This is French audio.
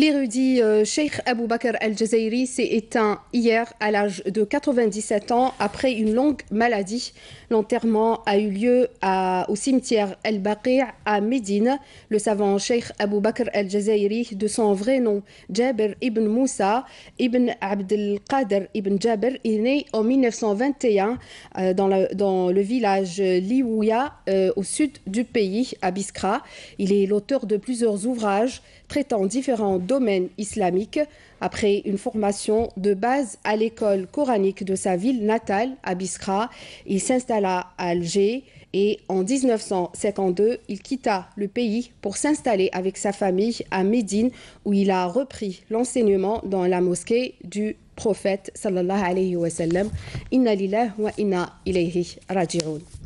L'érudit Sheikh euh, Abou Bakr al-Jazairi s'est éteint hier à l'âge de 97 ans après une longue maladie. L'enterrement a eu lieu au cimetière Al-Baqi' à Médine. Le savant Sheikh Abou Bakr al-Jazairi, de son vrai nom Jabir ibn Moussa ibn Abdel ibn Jabir, est né en 1921 euh, dans, le village Liouya euh, au sud du pays, à Biskra. Il est l'auteur de plusieurs ouvrages traitant différents domaine islamique après une formation de base à l'école coranique de sa ville natale, à Biskra. Il s'installa à Alger et en 1952, il quitta le pays pour s'installer avec sa famille à Médine où il a repris l'enseignement dans la mosquée du prophète sallallahu alayhi wa sallam. Inna lillah wa inna ilayhi raji'un.